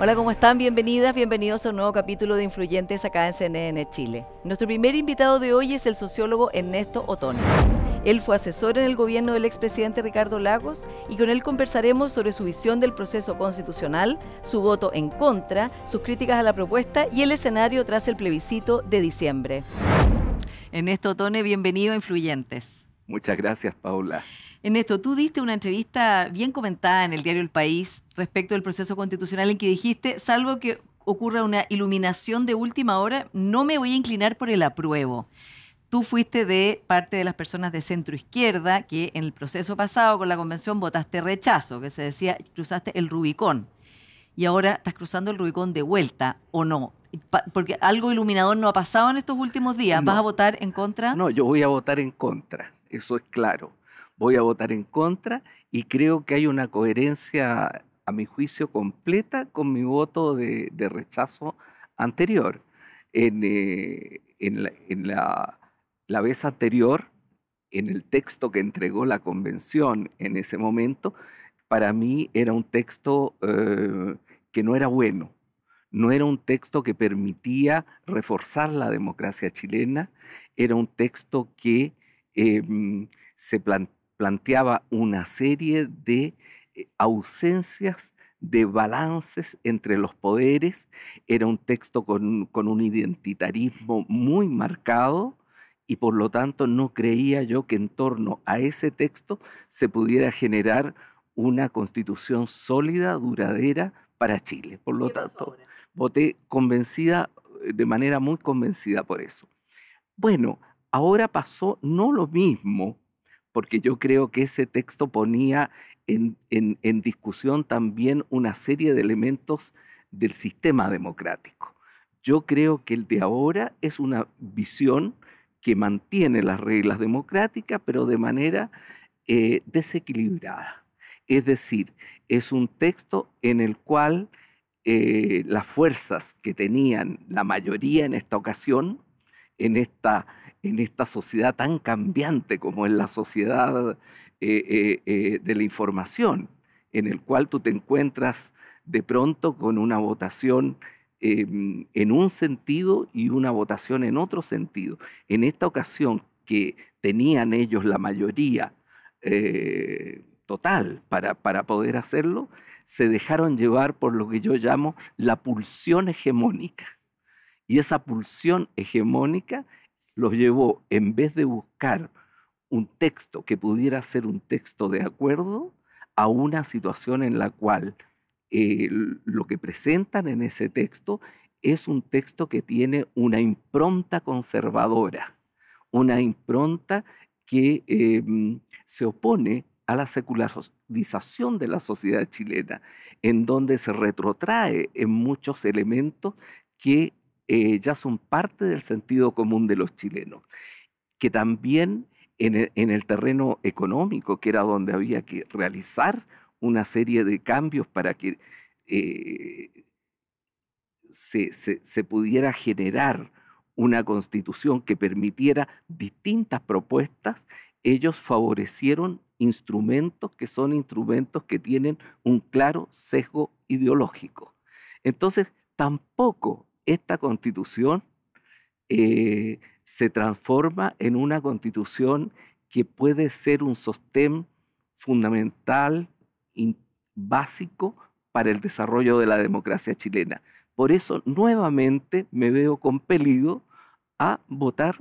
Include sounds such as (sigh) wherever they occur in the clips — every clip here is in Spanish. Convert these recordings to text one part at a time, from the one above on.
Hola, ¿cómo están? Bienvenidas, bienvenidos a un nuevo capítulo de Influyentes acá en CNN Chile. Nuestro primer invitado de hoy es el sociólogo Ernesto Otone. Él fue asesor en el gobierno del expresidente Ricardo Lagos y con él conversaremos sobre su visión del proceso constitucional, su voto en contra, sus críticas a la propuesta y el escenario tras el plebiscito de diciembre. Ernesto Otone, bienvenido a Influyentes. Muchas gracias, Paula esto tú diste una entrevista bien comentada en el diario El País respecto del proceso constitucional en que dijiste, salvo que ocurra una iluminación de última hora, no me voy a inclinar por el apruebo. Tú fuiste de parte de las personas de centro izquierda que en el proceso pasado con la convención votaste rechazo, que se decía cruzaste el Rubicón. Y ahora estás cruzando el Rubicón de vuelta, ¿o no? Porque algo iluminador no ha pasado en estos últimos días. ¿Vas a votar en contra? No, yo voy a votar en contra, eso es claro voy a votar en contra y creo que hay una coherencia, a mi juicio, completa con mi voto de, rechazo anterior. En, eh, en, la, la, vez anterior, en el texto que entregó la convención en ese momento, para mí era un texto eh, que no era bueno, no era un texto que permitía reforzar la democracia chilena, era un texto que em, se planteaba planteaba una serie de eh, ausencias de balances entre los poderes, era un texto con, un identitarismo muy marcado y por lo tanto no creía yo que en torno a ese texto se pudiera generar una constitución sólida, duradera para Chile. Por lo tanto, voté convencida, eh, de manera muy convencida por eso. Bueno, ahora pasó no lo mismo, porque yo creo que ese texto ponía en, discusión también una serie de elementos del sistema democrático. Yo creo que el de ahora es una visión que mantiene las reglas democráticas, pero de manera eh, desequilibrada. Es decir, es un texto en el cual eh, las fuerzas que tenían la mayoría en esta ocasión, en esta en esta sociedad tan cambiante como es la sociedad eh, eh, eh, de la información, en el cual tú te encuentras de pronto con una votación em, en un sentido y una votación en otro sentido. En esta ocasión que tenían ellos la mayoría total para, para poder hacerlo, se dejaron llevar por lo que yo llamo la pulsión hegemónica. Y esa pulsión hegemónica los llevó, en vez de buscar un texto que pudiera ser un texto de acuerdo, a una situación en la cual eh, lo que presentan en ese texto es un texto que tiene una impronta conservadora, una impronta que em, se opone a la secularización de la sociedad chilena, en donde se retrotrae en muchos elementos que eh, ya son parte del sentido común de los chilenos, que también e, en el, terreno económico, que era donde había que realizar una serie de cambios para que eh, se, pudiera generar una constitución que permitiera distintas propuestas, ellos favorecieron instrumentos que son instrumentos que tienen un claro sesgo ideológico. Entonces, tampoco esta constitución eh, se transforma en una constitución que puede ser un sostén fundamental, y básico para el desarrollo de la democracia chilena. Por eso nuevamente me veo compelido a votar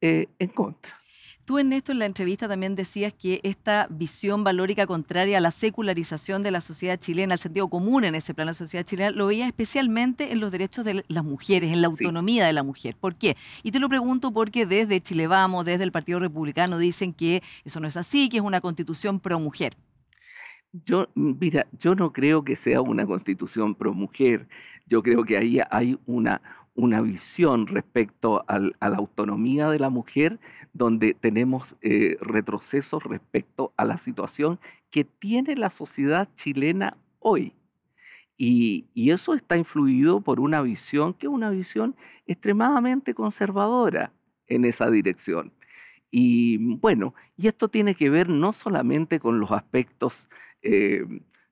eh, en contra. Tú, en esto en la entrevista también decías que esta visión valórica contraria a la secularización de la sociedad chilena, al sentido común en ese plano de sociedad chilena, lo veías especialmente en los derechos de las mujeres, en la autonomía de la mujer. ¿Por qué? Y te lo pregunto porque desde Chile Vamos, desde el Partido Republicano, dicen que eso no es así, que es una constitución pro mujer. Yo, mira, yo no creo que sea una constitución pro mujer. Yo creo que ahí hay una, una visión respecto a la autonomía de la mujer, donde tenemos eh, retrocesos respecto a la situación que tiene la sociedad chilena hoy. Y, eso está influido por una visión que es una visión extremadamente conservadora en esa dirección. Y bueno, y esto tiene que ver no solamente con los aspectos eh,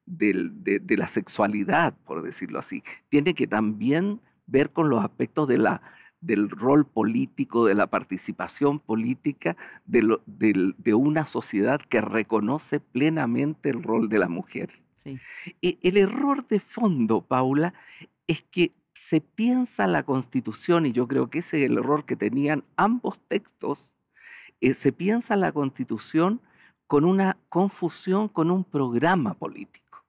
de la sexualidad, por decirlo así, tiene que también ver con los aspectos del rol político, de la participación política de, una sociedad que reconoce plenamente el rol de la mujer. E-, el error de fondo, Paula, es que se piensa la constitución, y yo creo que ese es el error que tenían ambos textos, eh, se piensa la constitución con una confusión con un programa político.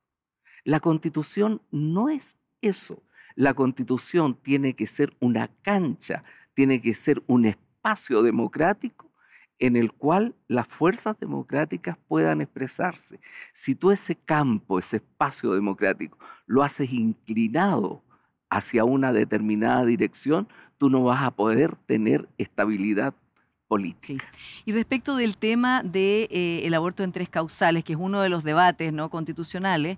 La constitución no es eso. La constitución tiene que ser una cancha, tiene que ser un espacio democrático en el cual las fuerzas democráticas puedan expresarse. Si tú ese campo, ese espacio democrático, lo haces inclinado hacia una determinada dirección, tú no vas a poder tener estabilidad política. Y respecto del tema del de, eh, aborto en tres causales, que es uno de los debates ¿no? constitucionales,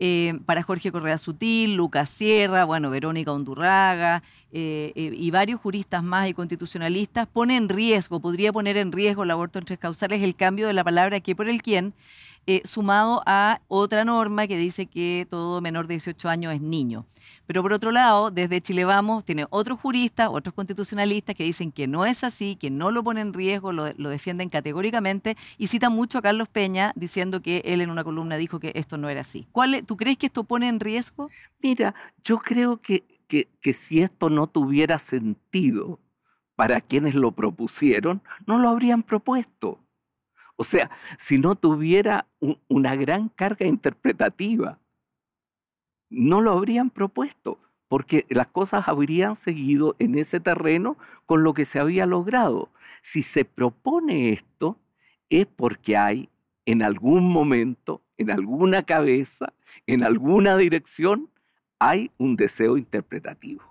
eh, para Jorge Correa Sutil, Lucas Sierra, bueno, Verónica Ondurraga eh, eh, y varios juristas más y constitucionalistas, pone en riesgo, podría poner en riesgo el aborto en tres causales el cambio de la palabra que por el quién, sumado a otra norma que dice que todo menor de 18 años es niño. Pero por otro lado, desde Chile Vamos, tiene otros juristas, otros constitucionalistas que dicen que no es así, que no lo ponen en riesgo, lo, defienden categóricamente y cita mucho a Carlos Peña diciendo que él en una columna dijo que esto no era así. ¿Cuál ¿Tú crees que esto pone en riesgo? Mira, yo creo que, que, si esto no tuviera sentido para quienes lo propusieron, no lo habrían propuesto. O sea, si no tuviera una gran carga interpretativa, no lo habrían propuesto, porque las cosas habrían seguido en ese terreno con lo que se había logrado. Si se propone esto, es porque hay en algún momento en alguna cabeza, en alguna dirección, hay un deseo interpretativo.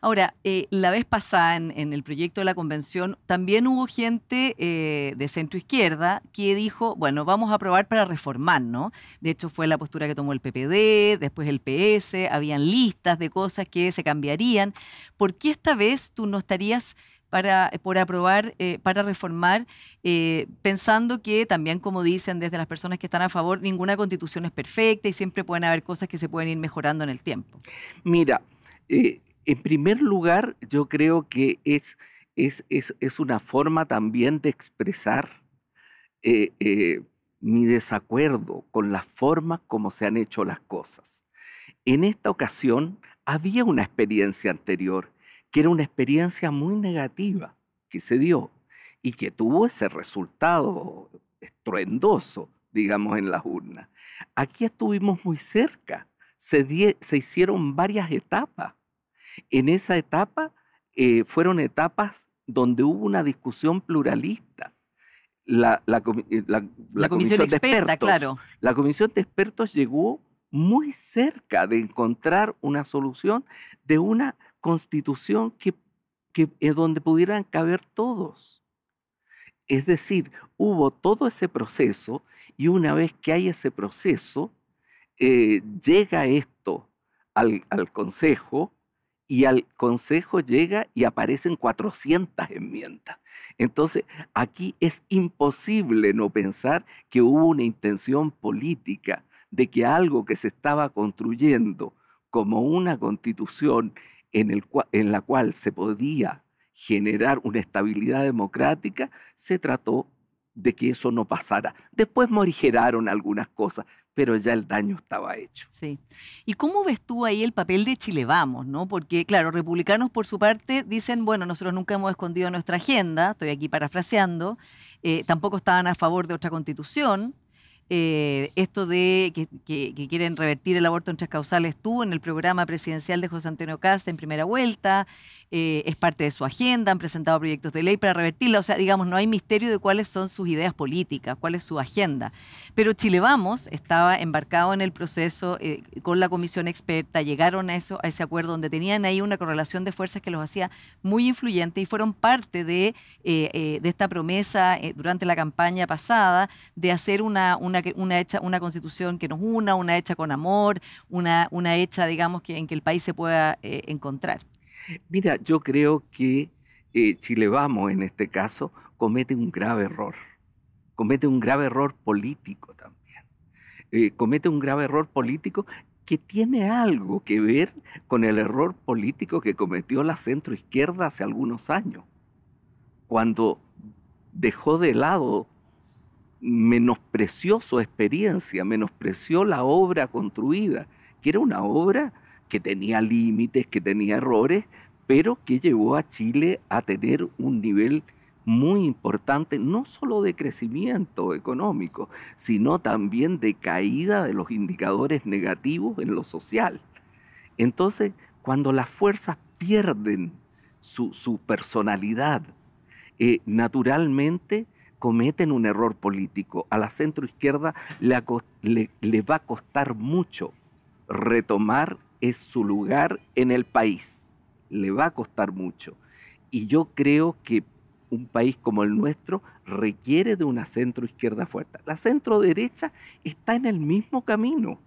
Ahora, eh, la vez pasada en, el proyecto de la convención también hubo gente eh, de centro izquierda que dijo, bueno, vamos a aprobar para reformar, ¿no? De hecho fue la postura que tomó el PPD, después el PS, habían listas de cosas que se cambiarían. ¿Por qué esta vez tú no estarías para, eh, por aprobar, eh, para reformar, eh, pensando que también, como dicen desde las personas que están a favor, ninguna constitución es perfecta y siempre pueden haber cosas que se pueden ir mejorando en el tiempo. Mira, en primer lugar, yo creo que es, es, es, es una forma también de expresar mi desacuerdo con la forma como se han hecho las cosas. En esta ocasión había una experiencia anterior que era una experiencia muy negativa que se dio y que tuvo ese resultado estruendoso, digamos, en las urnas. Aquí estuvimos muy cerca, se, se hicieron varias etapas. En esa etapa eh, fueron etapas donde hubo una discusión pluralista. La, comisión, claro. la comisión de expertos llegó muy cerca de encontrar una solución de una constitución que, es donde pudieran caber todos. Es decir, hubo todo ese proceso y una vez que hay ese proceso, eh, llega esto al, al, Consejo y al Consejo llega y aparecen 400 enmiendas. Entonces, aquí es imposible no pensar que hubo una intención política de que algo que se estaba construyendo como una constitución en, la cual se podía generar una estabilidad democrática, se trató de que eso no pasara. Después morigeraron algunas cosas, pero ya el daño estaba hecho. Sí. ¿Y cómo ves tú ahí el papel de Chile Vamos? ¿no? Porque, claro, republicanos por su parte dicen, bueno, nosotros nunca hemos escondido nuestra agenda, estoy aquí parafraseando, eh, tampoco estaban a favor de otra constitución, eh, esto de que, quieren revertir el aborto en tres causales, tú en el programa presidencial de José Antonio Casta en primera vuelta, eh, es parte de su agenda, han presentado proyectos de ley para revertirla, o sea, digamos, no hay misterio de cuáles son sus ideas políticas, cuál es su agenda. Pero Chile Vamos estaba embarcado en el proceso eh, con la comisión experta, llegaron a, eso, a ese acuerdo donde tenían ahí una correlación de fuerzas que los hacía muy influyentes y fueron parte de, esta promesa durante la campaña pasada de hacer una una, hecha, una constitución que nos una, una hecha con amor, una, una hecha, digamos, que, en que el país se pueda eh, encontrar. Mira, yo creo que eh, Chile Vamos, en este caso, comete un grave error. Comete un grave error político también. Eh, comete un grave error político que tiene algo que ver con el error político que cometió la centroizquierda hace algunos años, cuando dejó de lado menospreció su experiencia, menospreció la obra construida, que era una obra que tenía límites, que tenía errores, pero que llevó a Chile a tener un nivel muy importante, no solo de crecimiento económico, sino también de caída de los indicadores negativos en lo social. Entonces, cuando las fuerzas pierden su, personalidad, eh, naturalmente cometen un error político. A la centroizquierda le, le, va a costar mucho retomar es su lugar en el país. Le va a costar mucho. Y yo creo que un país como el nuestro requiere de una centroizquierda fuerte. La centro derecha está en el mismo camino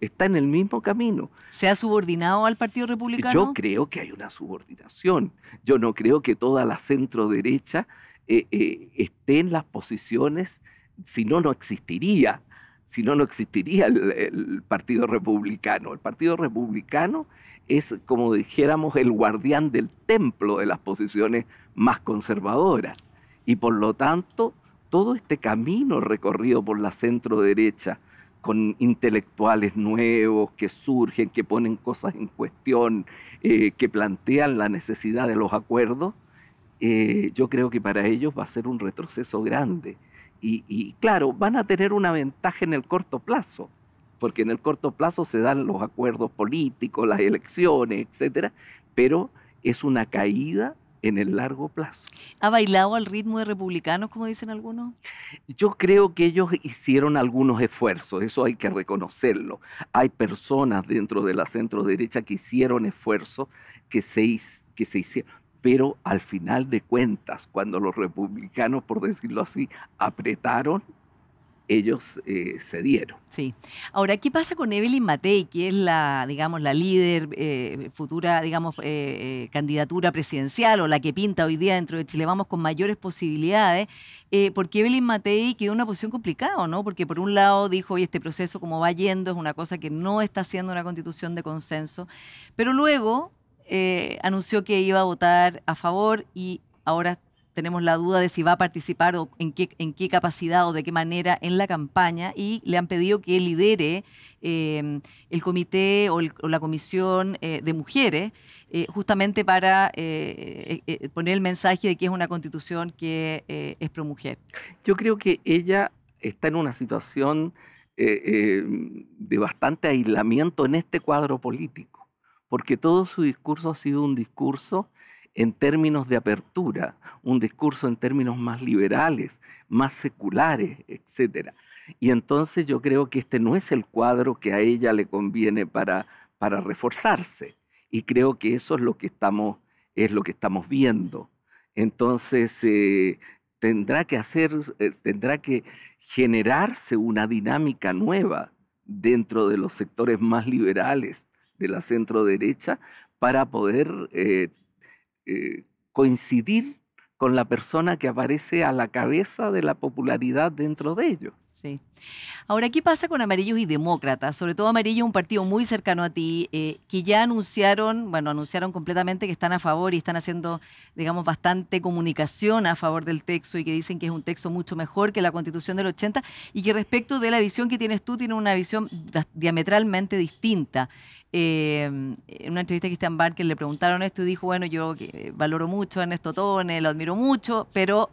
está en el mismo camino. ¿Se ha subordinado al Partido Republicano? Yo creo que hay una subordinación. Yo no creo que toda la centro-derecha eh, eh, esté en las posiciones, si no, no existiría. Si no, no existiría el, Partido Republicano. El Partido Republicano es, como dijéramos, el guardián del templo de las posiciones más conservadoras. Y por lo tanto, todo este camino recorrido por la centro derecha con intelectuales nuevos que surgen, que ponen cosas en cuestión, eh, que plantean la necesidad de los acuerdos, eh, yo creo que para ellos va a ser un retroceso grande. Y, y, claro, van a tener una ventaja en el corto plazo, porque en el corto plazo se dan los acuerdos políticos, las elecciones, etcétera, pero es una caída en el largo plazo. ¿Ha bailado al ritmo de republicanos, como dicen algunos? Yo creo que ellos hicieron algunos esfuerzos, eso hay que reconocerlo. Hay personas dentro de la centro derecha que hicieron esfuerzos que se, que se hicieron. Pero al final de cuentas, cuando los republicanos, por decirlo así, apretaron, ellos eh, se Sí. Ahora, ¿qué pasa con Evelyn Matei, que es la, digamos, la líder, eh, futura, digamos, eh, eh, candidatura presidencial o la que pinta hoy día dentro de Chile Vamos con mayores posibilidades? porque Evelyn Matei quedó en una posición complicada, ¿no? Porque por un lado dijo, oye, este proceso como va yendo es una cosa que no está siendo una constitución de consenso, pero luego anunció que iba a votar a favor y ahora tenemos la duda de si va a participar o en qué, en qué capacidad o de qué manera en la campaña y le han pedido que lidere em, el comité o, la comisión eh, de mujeres eh, justamente para eh, poner el mensaje de que es una constitución que es pro mujer. Yo creo que ella está en una situación em, de bastante aislamiento en este cuadro político, porque todo su discurso ha sido un discurso en términos de apertura, un discurso en términos más liberales, más seculares, etc. Y entonces yo creo que este no es el cuadro que a ella le conviene para, para reforzarse. Y creo que eso es lo que estamos, es lo que estamos viendo. Entonces, eh, tendrá que hacer, eh, tendrá que generarse una dinámica nueva dentro de los sectores más liberales de la centro derecha para poder eh, eh, coincidir con la persona que aparece a la cabeza de la popularidad dentro de ellos. Sí. Ahora, ¿qué pasa con amarillos y demócratas? Sobre todo amarillo, un partido muy cercano a ti, eh, que ya anunciaron, bueno, anunciaron completamente que están a favor y están haciendo, digamos, bastante comunicación a favor del texto y que dicen que es un texto mucho mejor que la constitución del 80 y que respecto de la visión que tienes tú, tiene una visión diametralmente distinta. Eh, en una entrevista a Christian Barker le preguntaron esto y dijo, bueno, yo eh, valoro mucho a Ernesto Tone, lo admiro mucho, pero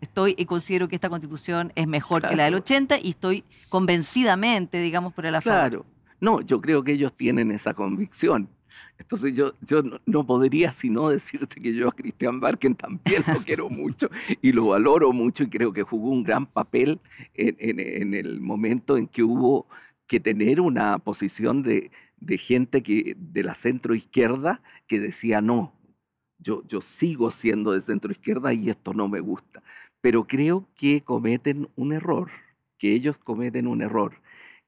estoy y considero que esta constitución es mejor que la del 80 y estoy convencidamente, digamos, por el afán. Claro, no, yo creo que ellos tienen esa convicción. Entonces yo, yo no podría sino decirte que yo a Cristian Barken también lo quiero (laughs) mucho y lo valoro mucho y creo que jugó un gran papel en, el momento en que hubo que tener una posición de, gente que, de la centro izquierda que decía no, yo, yo, sigo siendo de centro izquierda y esto no me gusta pero creo que cometen un error, que ellos cometen un error,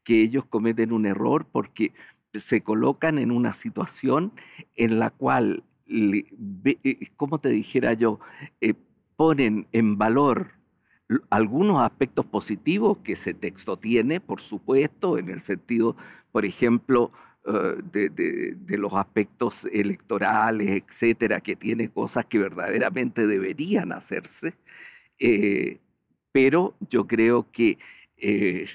que ellos cometen un error porque se colocan en una situación en la cual, eh, eh, como te dijera yo, eh, ponen en valor algunos aspectos positivos que ese texto tiene, por supuesto, en el sentido, por ejemplo, de, de, los aspectos electorales, etcétera, que tiene cosas que verdaderamente deberían hacerse, eh, pero yo creo que, eh,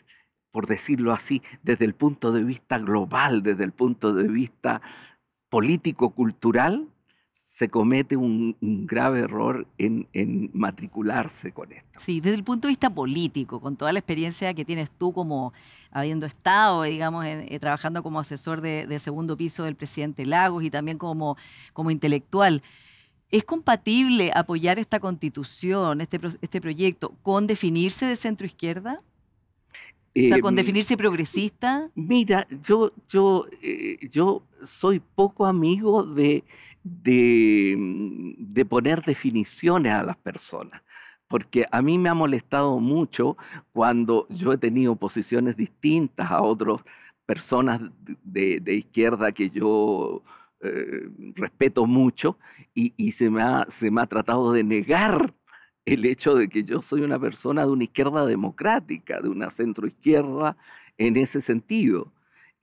por decirlo así, desde el punto de vista global, desde el punto de vista político-cultural, se comete un, grave error en, matricularse con esto. Sí, desde el punto de vista político, con toda la experiencia que tienes tú como habiendo estado, digamos, eh, trabajando como asesor de, segundo piso del presidente Lagos y también como, como intelectual. ¿Es compatible apoyar esta constitución, este, este proyecto, con definirse de centro izquierda? o sea, con em, definirse progresista. Mira, yo, yo, eh, yo soy poco amigo de, de, poner definiciones a las personas porque a mí me ha molestado mucho cuando yo he tenido posiciones distintas a otras personas de, de izquierda que yo eh, respeto mucho y, se, me ha, se me ha tratado de negar el hecho de que yo soy una persona de una izquierda democrática, de una centroizquierda en ese sentido.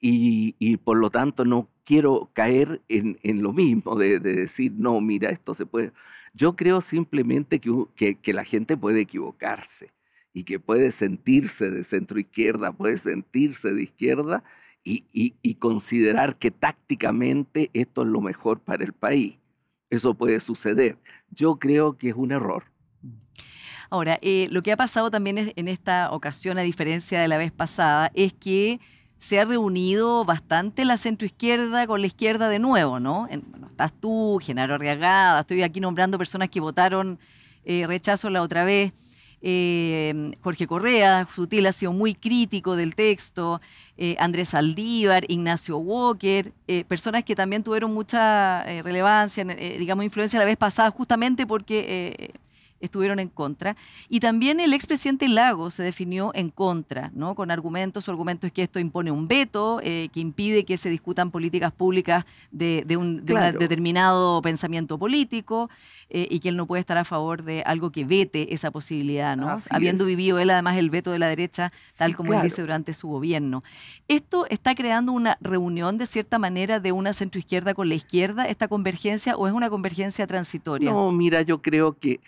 Y, por lo tanto no quiero caer en, en lo mismo, de, decir, no, mira, esto se puede... Yo creo simplemente que, que, que la gente puede equivocarse y que puede sentirse de centroizquierda puede sentirse de izquierda y, considerar que tácticamente esto es lo mejor para el país. Eso puede suceder. Yo creo que es un error. Ahora, eh, lo que ha pasado también en esta ocasión, a diferencia de la vez pasada, es que se ha reunido bastante la centroizquierda con la izquierda de nuevo, ¿no? estás tú, Genaro Arriagada, estoy aquí nombrando personas que votaron eh, rechazo la otra vez. Eh, Jorge Correa, Sutil ha sido muy crítico del texto, eh, Andrés Aldívar, Ignacio Walker, eh, personas que también tuvieron mucha relevancia, digamos, influencia la vez pasada, justamente porque estuvieron en contra. Y también el expresidente Lago se definió en contra, ¿no? Con argumentos. Su argumento es que esto impone un veto, eh, que impide que se discutan políticas públicas de, un determinado pensamiento político eh, y que él no puede estar a favor de algo que vete esa posibilidad, ¿no? Habiendo vivido él además el veto de la derecha, tal como él dice durante su gobierno. Esto está creando una reunión de cierta manera de una centroizquierda con la izquierda, esta convergencia o es una convergencia transitoria? No, mira, yo creo que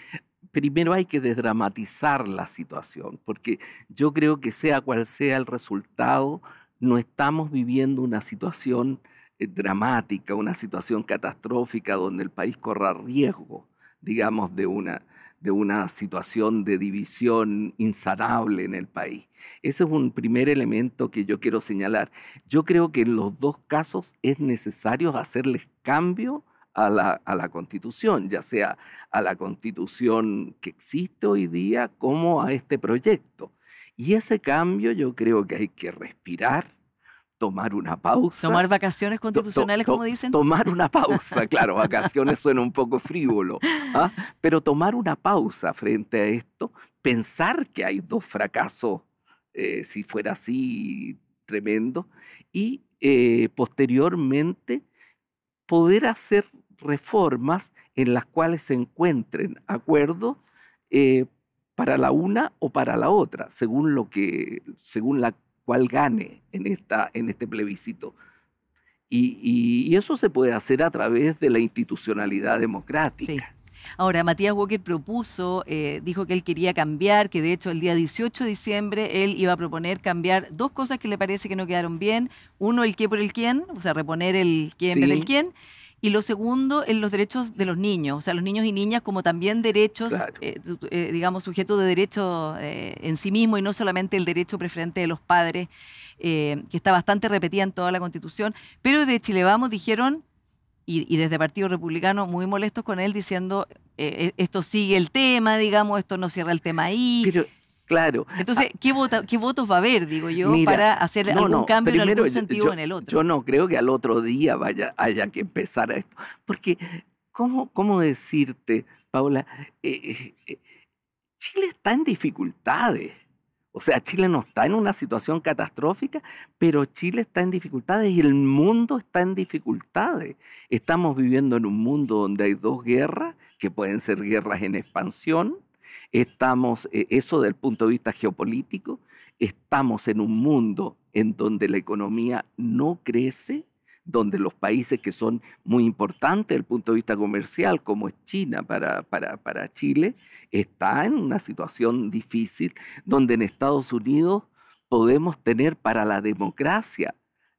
primero hay que desdramatizar la situación, porque yo creo que sea cual sea el resultado, no estamos viviendo una situación eh, dramática, una situación catastrófica donde el país corra riesgo, digamos, de una, de una situación de división insanable en el país. Ese es un primer elemento que yo quiero señalar. Yo creo que en los dos casos es necesario hacerles cambio a la, constitución, ya sea a la constitución que existe hoy día como a este proyecto. Y ese cambio yo creo que hay que respirar, tomar una pausa. Tomar vacaciones constitucionales, como dicen. Tomar una pausa, (laughs) claro, vacaciones suena un poco frívolo, ¿ah? pero tomar una pausa frente a esto, pensar que hay dos fracasos, eh, si fuera así, tremendo, y eh, posteriormente poder hacer reformas en las cuales se encuentren acuerdos eh, para la una o para la otra, según, lo que, según la cual gane en, esta, en este plebiscito. Y, eso se puede hacer a través de la institucionalidad democrática. Ahora, Matías Walker propuso, eh, dijo que él quería cambiar, que de hecho el día 18 de diciembre él iba a proponer cambiar dos cosas que le parece que no quedaron bien. Uno, el qué por el quién, o sea, reponer el quién por el quién. Y lo segundo, en los derechos de los niños, o sea, los niños y niñas como también derechos, eh, eh, digamos, sujetos de derecho eh, en sí mismo y no solamente el derecho preferente de los padres, que está bastante repetida en toda la Constitución. Pero de Chile Vamos dijeron, y, desde Partido Republicano, muy molestos con él, diciendo, esto sigue el tema, digamos, esto no cierra el tema ahí. Claro. Entonces, ah. ¿qué, votos va a haber, digo yo, para hacer no, cambio en algún sentido en el otro? Yo no creo que al otro día vaya, haya que empezar a esto. Porque, ¿cómo, cómo decirte, Paula? Eh, eh, Chile está en dificultades. O sea, Chile no está en una situación catastrófica, pero Chile está en dificultades y el mundo está en dificultades. Estamos viviendo en un mundo donde hay dos guerras, que pueden ser guerras en expansión, Estamos, eh, eso del punto de vista geopolítico, estamos en un mundo en donde la economía no crece, donde los países que son muy importantes desde el punto de vista comercial, como es China para, para, para Chile, está en una situación difícil, donde en Estados Unidos podemos tener para la democracia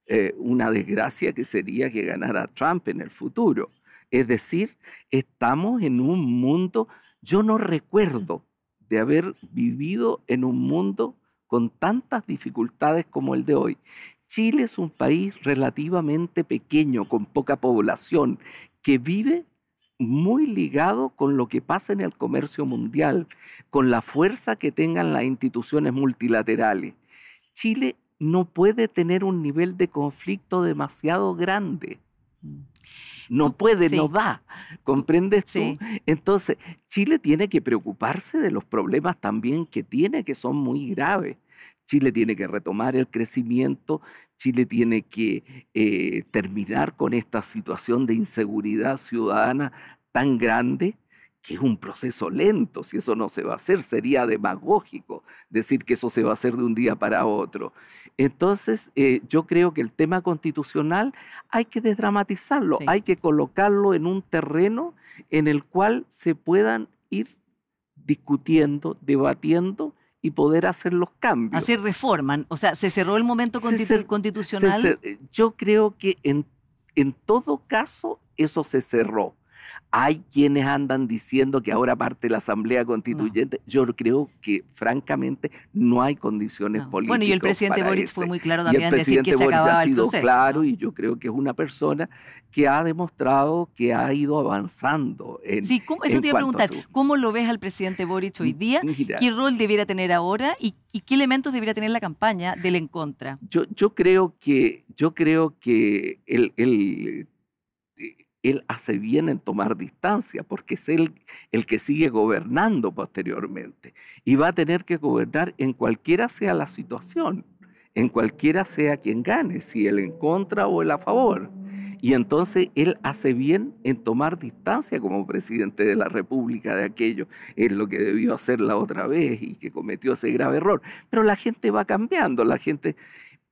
eh, una desgracia que sería que ganara Trump en el futuro. Es decir, estamos en un mundo yo no recuerdo de haber vivido en un mundo con tantas dificultades como el de hoy. Chile es un país relativamente pequeño, con poca población, que vive muy ligado con lo que pasa en el comercio mundial, con la fuerza que tengan las instituciones multilaterales. Chile no puede tener un nivel de conflicto demasiado grande. Mm no puede, no va. ¿Comprendes tú? Entonces, Chile tiene que preocuparse de los problemas también que tiene, que son muy graves. Chile tiene que retomar el crecimiento, Chile tiene que eh, terminar con esta situación de inseguridad ciudadana tan grande que es un proceso lento, si eso no se va a hacer, sería demagógico decir que eso se va a hacer de un día para otro. Entonces, eh, yo creo que el tema constitucional hay que desdramatizarlo, hay que colocarlo en un terreno en el cual se puedan ir discutiendo, debatiendo y poder hacer los cambios. Hacer reforman, o sea, se cerró el momento constitucional. yo creo que en, en todo caso eso se cerró hay quienes andan diciendo que ahora parte la Asamblea Constituyente. Yo creo que, francamente, no hay condiciones políticas. Bueno, y el presidente Boris fue muy claro también. Y el presidente decir que presidente ha sido claro y yo creo que es una persona que ha demostrado que ha ido avanzando. En, sí, ¿cómo? eso te iba a preguntar. ¿Cómo lo ves al presidente Boric hoy día? ¿Qué rol debiera tener ahora y, qué elementos debiera tener la campaña del en contra? Yo, creo que, yo creo que el él hace bien en tomar distancia, porque es él el que sigue gobernando posteriormente. Y va a tener que gobernar en cualquiera sea la situación, en cualquiera sea quien gane, si él en contra o él a favor. Y entonces él hace bien en tomar distancia como presidente de la República de aquello. Es lo que debió hacer la otra vez y que cometió ese grave error. Pero la gente va cambiando, la gente...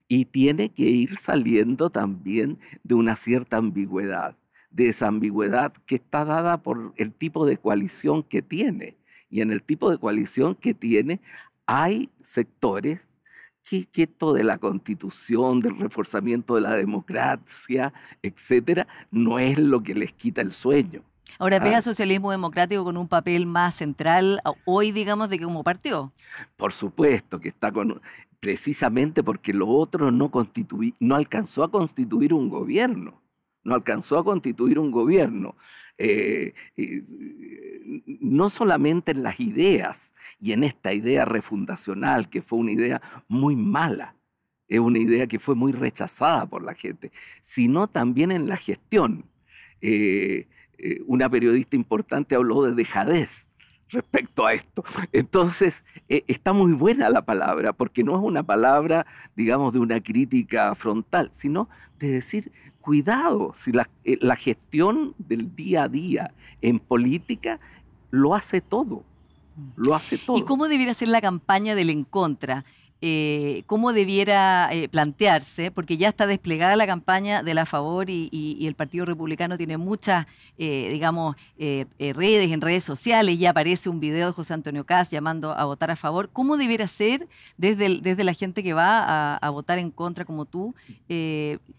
Y tiene que ir saliendo también de una cierta ambigüedad de ambigüedad que está dada por el tipo de coalición que tiene. Y en el tipo de coalición que tiene hay sectores que, esto de la constitución, del reforzamiento de la democracia, etcétera, no es lo que les quita el sueño. Ahora ve ah. socialismo democrático con un papel más central hoy, digamos, de que como partido. Por supuesto que está con precisamente porque lo otro no, no alcanzó a constituir un gobierno no alcanzó a constituir un gobierno. Eh, no solamente en las ideas y en esta idea refundacional, que fue una idea muy mala, es una idea que fue muy rechazada por la gente, sino también en la gestión. Eh, eh, una periodista importante habló de dejadez respecto a esto. Entonces, eh, está muy buena la palabra, porque no es una palabra, digamos, de una crítica frontal, sino de decir, cuidado, si la, eh, gestión del día a día en política lo hace todo. Lo hace todo. ¿Y cómo debiera ser la campaña del en contra? Eh, cómo debiera eh, plantearse, porque ya está desplegada la campaña de la favor y, el Partido Republicano tiene muchas, eh, digamos, redes en redes sociales, ya aparece un video de José Antonio Cas llamando a votar a favor. ¿Cómo debiera ser desde, desde la gente que va a, votar en contra como tú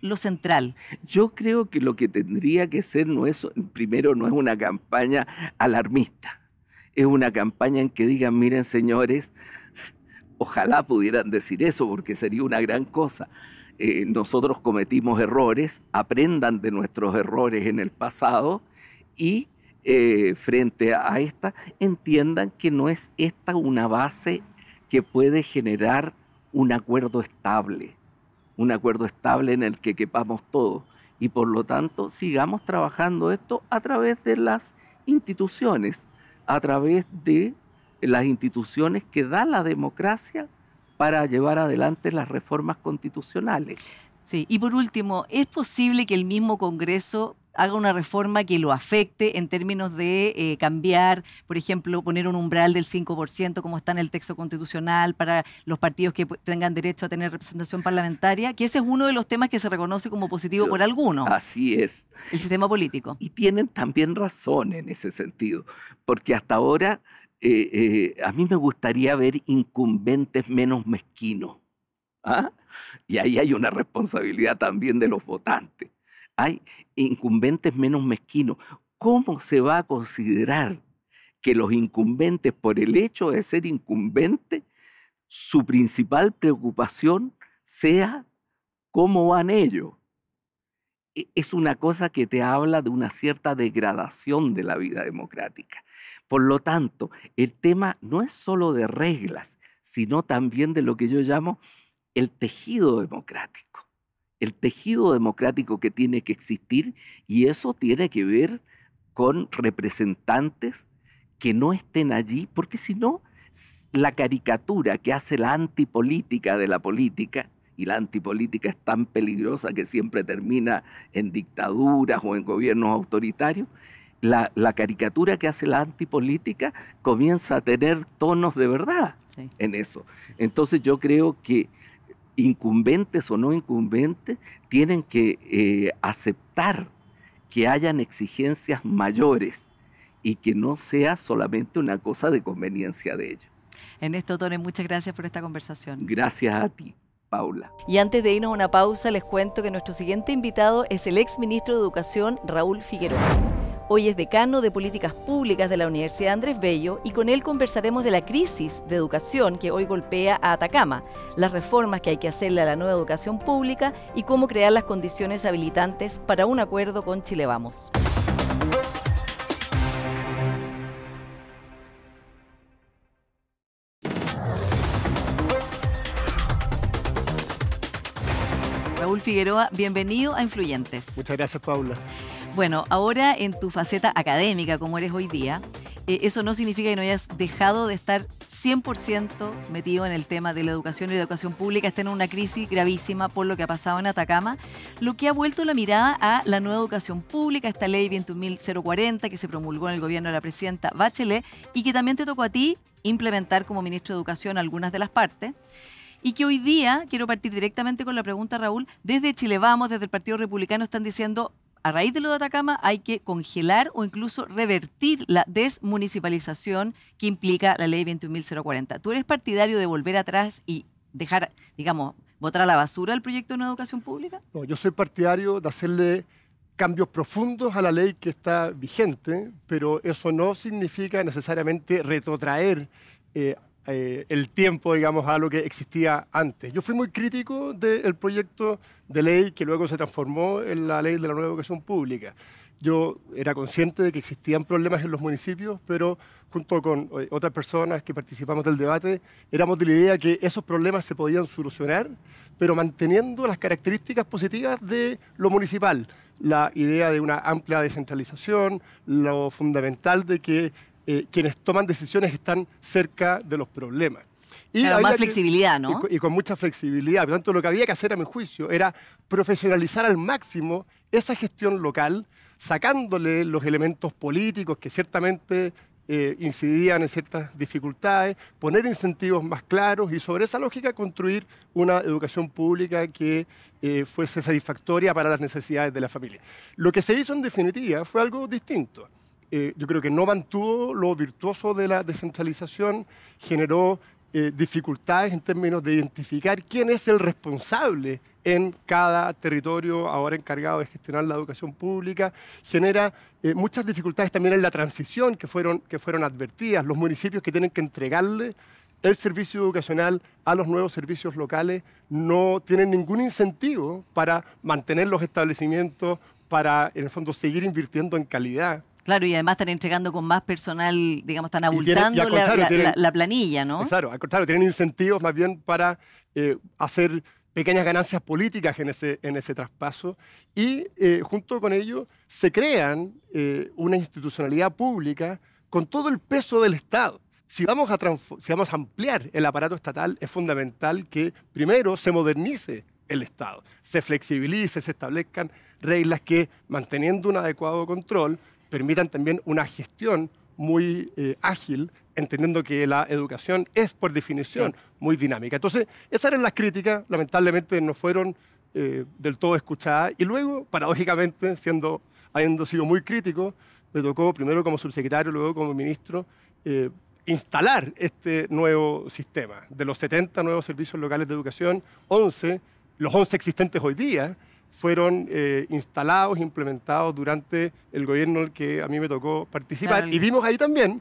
lo central? Yo creo que lo que tendría que ser no es, primero, no es una campaña alarmista, es una campaña en que digan, miren señores, Ojalá pudieran decir eso porque sería una gran cosa. Eh, nosotros cometimos errores, aprendan de nuestros errores en el pasado y eh, frente a esta entiendan que no es esta una base que puede generar un acuerdo estable, un acuerdo estable en el que quepamos todos y por lo tanto sigamos trabajando esto a través de las instituciones, a través de las instituciones que da la democracia para llevar adelante las reformas constitucionales. Sí, y por último, ¿es posible que el mismo Congreso haga una reforma que lo afecte en términos de eh, cambiar, por ejemplo, poner un umbral del 5%, como está en el texto constitucional, para los partidos que tengan derecho a tener representación parlamentaria, que ese es uno de los temas que se reconoce como positivo por algunos. Así es. El sistema político. Y tienen también razón en ese sentido, porque hasta ahora eh, eh, a mí me gustaría ver incumbentes menos mezquinos. ¿ah? Y ahí hay una responsabilidad también de los votantes. Hay incumbentes menos mezquinos. ¿Cómo se va a considerar que los incumbentes, por el hecho de ser incumbentes, su principal preocupación sea cómo van ellos? E, es una cosa que te habla de una cierta degradación de la vida democrática. Por lo tanto, el tema no es solo de reglas, sino también de lo que yo llamo el tejido democrático. El tejido democrático que tiene que existir y eso tiene que ver con representantes que no estén allí, porque si no, la caricatura que hace la antipolítica de la política y la antipolítica es tan peligrosa que siempre termina en dictaduras o en gobiernos autoritarios. La, caricatura que hace la antipolítica comienza a tener tonos de verdad en eso. Entonces yo creo que incumbentes o no incumbentes tienen que eh, aceptar que hayan exigencias mayores y que no sea solamente una cosa de conveniencia de ellos. En esto, Tore, muchas gracias por esta conversación. Gracias a ti. Y antes de irnos a una pausa, les cuento que nuestro siguiente invitado es el ex ministro de Educación, Raúl Figueroa. Hoy es decano de Políticas Públicas de la Universidad Andrés Bello y con él conversaremos de la crisis de educación que hoy golpea a Atacama, las reformas que hay que hacerle a la nueva educación pública y cómo crear las condiciones habilitantes para un acuerdo con Chile Vamos. Figueroa, bienvenido a Influyentes. Muchas gracias, Paula. Bueno, ahora en tu faceta académica, como eres hoy día, eh, eso no significa que no hayas dejado de estar 100% metido en el tema de la educación y la educación pública. Está en una crisis gravísima por lo que ha pasado en Atacama, lo que ha vuelto la mirada a la nueva educación pública, esta ley 21.040 que se promulgó en el gobierno de la presidenta Bachelet y que también te tocó a ti implementar como ministro de Educación algunas de las partes y que hoy día, quiero partir directamente con la pregunta, Raúl, desde Chile Vamos, desde el Partido Republicano, están diciendo, a raíz de lo de Atacama hay que congelar o incluso revertir la desmunicipalización que implica la ley 21.040. ¿Tú eres partidario de volver atrás y dejar, digamos, votar a la basura el proyecto de una educación pública? No, yo soy partidario de hacerle cambios profundos a la ley que está vigente, pero eso no significa necesariamente retrotraer eh, eh, el tiempo, digamos, a lo que existía antes. Yo fui muy crítico del proyecto de ley que luego se transformó en la ley de la nueva educación pública. Yo era consciente de que existían problemas en los municipios, pero junto con eh, otras personas que participamos del debate, éramos de la idea que esos problemas se podían solucionar, pero manteniendo las características positivas de lo municipal, la idea de una amplia descentralización, lo fundamental de que eh, quienes toman decisiones están cerca de los problemas. Y más flexibilidad, ¿no? Y, con mucha flexibilidad. Por lo tanto, lo que había que hacer, a mi juicio, era profesionalizar al máximo esa gestión local, sacándole los elementos políticos que ciertamente eh, incidían en ciertas dificultades, poner incentivos más claros y sobre esa lógica construir una educación pública que eh, fuese satisfactoria para las necesidades de la familia. Lo que se hizo en definitiva fue algo distinto eh, yo creo que no mantuvo lo virtuoso de la descentralización, generó eh, dificultades en términos de identificar quién es el responsable en cada territorio ahora encargado de gestionar la educación pública, genera eh, muchas dificultades también en la transición que fueron advertidas, los municipios que tienen que entregarle el servicio educacional a los nuevos servicios locales no tienen ningún incentivo para mantener los establecimientos, para en el fondo seguir invirtiendo en calidad. Claro, y además están entregando con más personal, digamos, están abultando la, planilla, ¿no? Claro, al tienen incentivos más bien para eh, hacer pequeñas ganancias políticas en ese, en ese traspaso y eh, junto con ello se crean eh, una institucionalidad pública con todo el peso del Estado. Si vamos, si vamos a ampliar el aparato estatal, es fundamental que primero se modernice el Estado, se flexibilice, se establezcan reglas que, manteniendo un adecuado control, permitan también una gestión muy eh, ágil, entendiendo que la educación es por definición muy dinámica. Entonces, esas eran las críticas, lamentablemente no fueron eh, del todo escuchadas y luego, paradójicamente, siendo, habiendo sido muy crítico, me tocó primero como subsecretario, luego como ministro, eh, instalar este nuevo sistema. De los 70 nuevos servicios locales de educación, 11, los 11 existentes hoy día, fueron eh, instalados, implementados durante el gobierno en el que a mí me tocó participar. Y vimos ahí también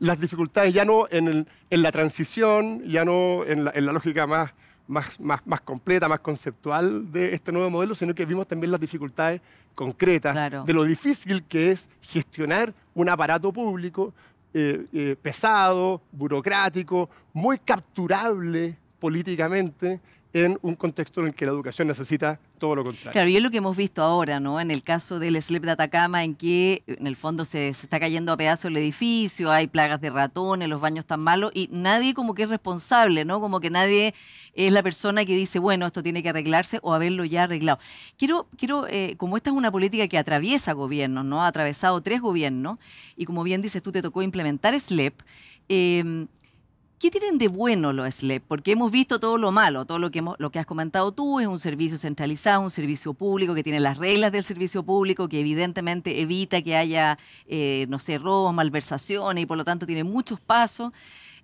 las dificultades, ya no en, la transición, ya no en la, lógica más, más, completa, más conceptual de este nuevo modelo, sino que vimos también las dificultades concretas de lo difícil que es gestionar un aparato público eh, eh, pesado, burocrático, muy capturable políticamente en un contexto en el que la educación necesita todo lo contrario. Claro, y es lo que hemos visto ahora, ¿no? En el caso del SLEP de Atacama, en que en el fondo se, está cayendo a pedazos el edificio, hay plagas de ratones, los baños están malos, y nadie como que es responsable, ¿no? Como que nadie es la persona que dice, bueno, esto tiene que arreglarse o haberlo ya arreglado. Quiero, quiero eh, como esta es una política que atraviesa gobiernos, ¿no? Ha atravesado tres gobiernos, y como bien dices tú, te tocó implementar SLEP. Eh, ¿Qué tienen de bueno los SLEP? Porque hemos visto todo lo malo, todo lo que, lo que has comentado tú, es un servicio centralizado, un servicio público que tiene las reglas del servicio público, que evidentemente evita que haya, eh, no sé, robos, malversaciones y por lo tanto tiene muchos pasos.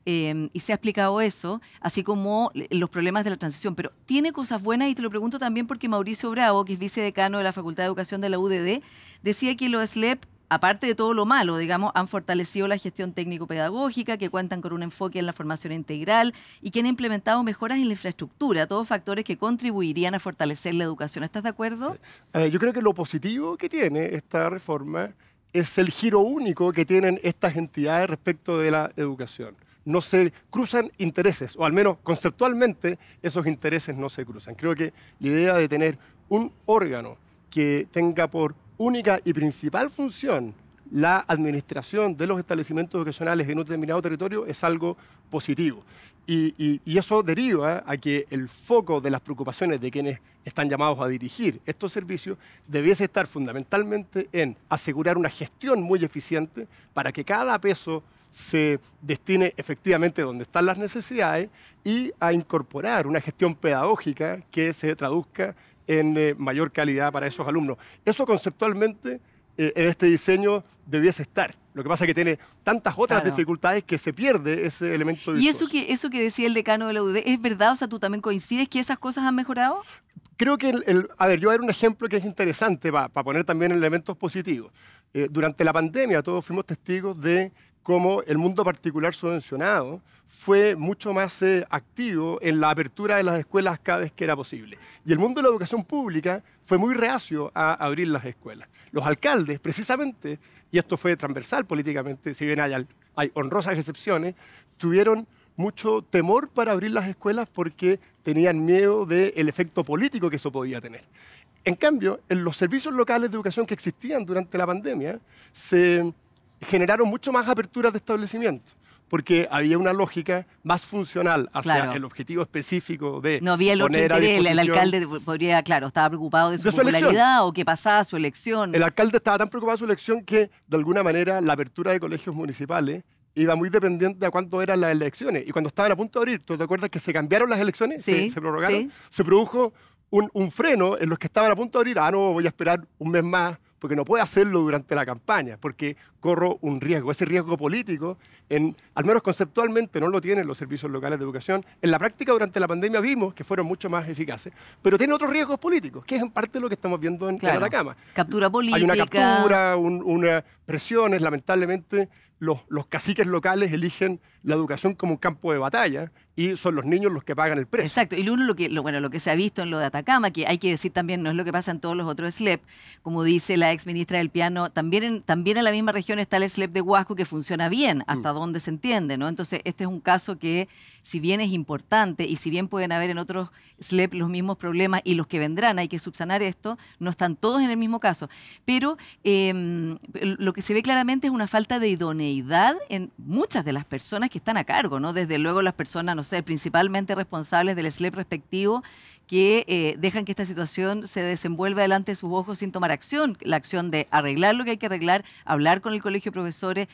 Em, y se ha explicado eso, así como los problemas de la transición. Pero tiene cosas buenas y te lo pregunto también porque Mauricio Bravo, que es vicedecano de la Facultad de Educación de la UDD, decía que los SLEP aparte de todo lo malo, digamos, han fortalecido la gestión técnico-pedagógica, que cuentan con un enfoque en la formación integral y que han implementado mejoras en la infraestructura, todos factores que contribuirían a fortalecer la educación. ¿Estás de acuerdo? Eh, yo creo que lo positivo que tiene esta reforma es el giro único que tienen estas entidades respecto de la educación no se cruzan intereses, o al menos conceptualmente esos intereses no se cruzan. Creo que la idea de tener un órgano que tenga por única y principal función la administración de los establecimientos educacionales en un determinado territorio es algo positivo. Y, eso deriva a que el foco de las preocupaciones de quienes están llamados a dirigir estos servicios debiese estar fundamentalmente en asegurar una gestión muy eficiente para que cada peso se destine efectivamente donde están las necesidades y a incorporar una gestión pedagógica que se traduzca en eh, mayor calidad para esos alumnos. Eso conceptualmente eh, en este diseño debiese estar. Lo que pasa es que tiene tantas otras dificultades que se pierde ese elemento. de. Y eso que, eso que decía el decano de la UDE ¿es verdad? O sea, ¿tú también coincides que esas cosas han mejorado? Creo que, a ver, yo voy a dar un ejemplo que es interesante para poner también elementos positivos. Eh, durante la pandemia todos fuimos testigos de como el mundo particular subvencionado fue mucho más eh, activo en la apertura de las escuelas cada vez que era posible. Y el mundo de la educación pública fue muy reacio a abrir las escuelas. Los alcaldes, precisamente, y esto fue transversal políticamente, si bien hay, honrosas excepciones, tuvieron mucho temor para abrir las escuelas porque tenían miedo del efecto político que eso podía tener. En cambio, en los servicios locales de educación que existían durante la pandemia, se generaron mucho más aperturas de establecimiento porque había una lógica más funcional hacia el objetivo específico de no había el poner a el alcalde podría claro estaba preocupado de su, popularidad o que pasaba su elección el alcalde estaba tan preocupado de su elección que de alguna manera la apertura de colegios municipales iba muy dependiente de cuánto eran las elecciones y cuando estaban a punto de abrir tú te acuerdas que se cambiaron las elecciones sí, se, prorrogaron se produjo un, un freno en los que estaban a punto de abrir ah no voy a esperar un mes más porque no puede hacerlo durante la campaña, porque corro un riesgo. Ese riesgo político, en, al menos conceptualmente, no lo tienen los servicios locales de educación. En la práctica, durante la pandemia, vimos que fueron mucho más eficaces, pero tiene otros riesgos políticos, que es en parte lo que estamos viendo en, La cama. Captura política. Hay una captura, unas presiones, lamentablemente los, caciques locales eligen la educación como un campo de batalla y son los niños los que pagan el precio. Exacto, y lo que, bueno, lo que se ha visto en lo de Atacama, que hay que decir también no es lo que pasa en todos los otros SLEP, como dice la ex ministra del Piano, también en, también en la misma región está el SLEP de Huasco que funciona bien, hasta mm. donde se entiende, ¿no? Entonces, este es un caso que, si bien es importante y si bien pueden haber en otros SLEP los mismos problemas y los que vendrán, hay que subsanar esto, no están todos en el mismo caso. Pero em, lo que se ve claramente es una falta de idoneidad en muchas de las personas que están a cargo, ¿no? Desde luego las personas, no sé, principalmente responsables del SLEP respectivo, que eh, dejan que esta situación se desenvuelva delante de sus ojos sin tomar acción, la acción de arreglar lo que hay que arreglar, hablar con el colegio de profesores,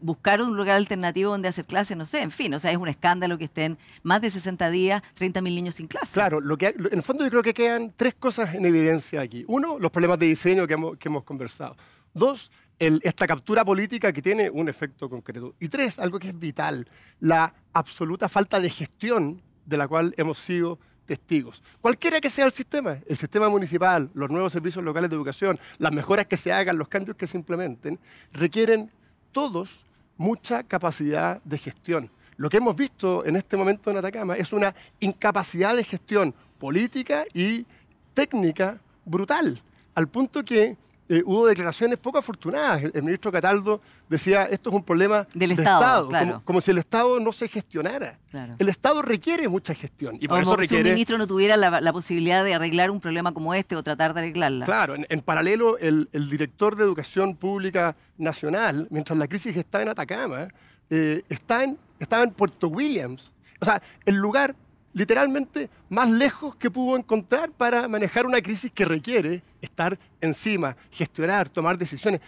buscar un lugar alternativo donde hacer clases, no sé, en fin, o sea, es un escándalo que estén más de 60 días, 30.000 niños sin clase. Claro, lo que en el fondo yo creo que quedan tres cosas en evidencia aquí. Uno, los problemas de diseño que hemos conversado. Dos, esta captura política que tiene un efecto concreto. Y tres, algo que es vital, la absoluta falta de gestión de la cual hemos sido testigos. Cualquiera que sea el sistema, el sistema municipal, los nuevos servicios locales de educación, las mejoras que se hagan, los cambios que se implementen, requieren todos mucha capacidad de gestión. Lo que hemos visto en este momento en Atacama es una incapacidad de gestión política y técnica brutal, al punto que eh, hubo declaraciones poco afortunadas. El, ministro Cataldo decía, esto es un problema del Estado, como, si el Estado no se gestionara. El Estado requiere mucha gestión. Y por eso requiere... si el ministro no tuviera la, posibilidad de arreglar un problema como este o tratar de arreglarla. Claro, en, paralelo, el, director de Educación Pública Nacional, mientras la crisis está en Atacama, eh, está, en, estaba en Puerto Williams, o sea, el lugar literalmente más lejos que pudo encontrar para manejar una crisis que requiere estar encima, gestionar, tomar decisiones.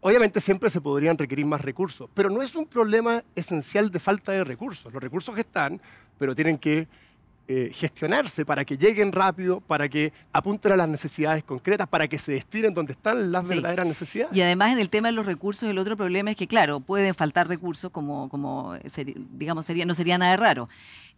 Obviamente siempre se podrían requerir más recursos, pero no es un problema esencial de falta de recursos. Los recursos están, pero tienen que eh, gestionarse para que lleguen rápido, para que apunten a las necesidades concretas, para que se destinen donde están las verdaderas necesidades. Y además en el tema de los recursos, el otro problema es que, claro, pueden faltar recursos como, como digamos, sería, no sería nada raro.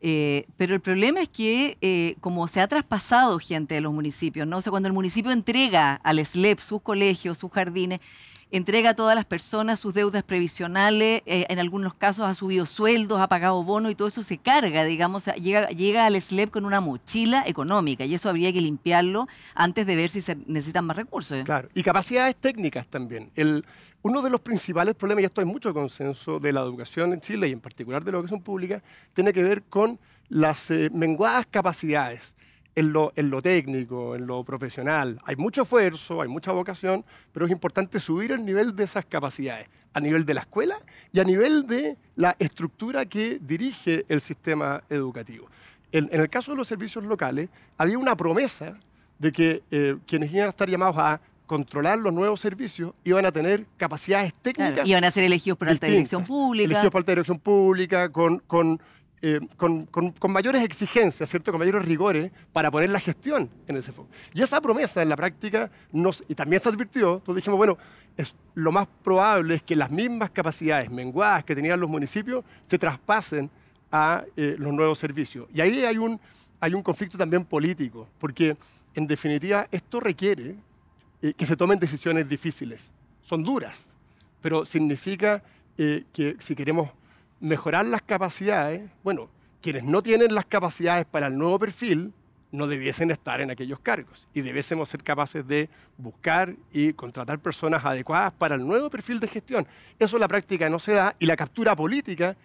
Eh, pero el problema es que eh, como se ha traspasado gente de los municipios, ¿no? O cuando el municipio entrega al SLEP sus colegios, sus jardines, entrega a todas las personas sus deudas previsionales, eh, en algunos casos ha subido sueldos, ha pagado bonos y todo eso se carga, digamos, llega, llega al SLEP con una mochila económica y eso habría que limpiarlo antes de ver si se necesitan más recursos. Claro, y capacidades técnicas también. El, uno de los principales problemas, y esto hay mucho consenso, de la educación en Chile y en particular de la educación pública, tiene que ver con las eh, menguadas capacidades en lo, técnico, en lo profesional. Hay mucho esfuerzo, hay mucha vocación, pero es importante subir el nivel de esas capacidades, a nivel de la escuela y a nivel de la estructura que dirige el sistema educativo. En, el caso de los servicios locales, había una promesa de que eh, quienes iban a estar llamados a controlar los nuevos servicios iban a tener capacidades técnicas. Y iban a ser elegidos por alta dirección pública. Elegidos por alta dirección pública, con, con eh, con, mayores exigencias, ¿cierto? con mayores rigores para poner la gestión en ese foco. Y esa promesa en la práctica, nos, y también se advirtió, entonces dijimos, bueno, es, lo más probable es que las mismas capacidades menguadas que tenían los municipios se traspasen a eh, los nuevos servicios. Y ahí hay un, hay un conflicto también político, porque en definitiva esto requiere eh, que se tomen decisiones difíciles, son duras, pero significa que si queremos mejorar las capacidades, bueno, quienes no tienen las capacidades para el nuevo perfil no debiesen estar en aquellos cargos y debiésemos ser capaces de buscar y contratar personas adecuadas para el nuevo perfil de gestión. Eso la práctica no se da y la captura política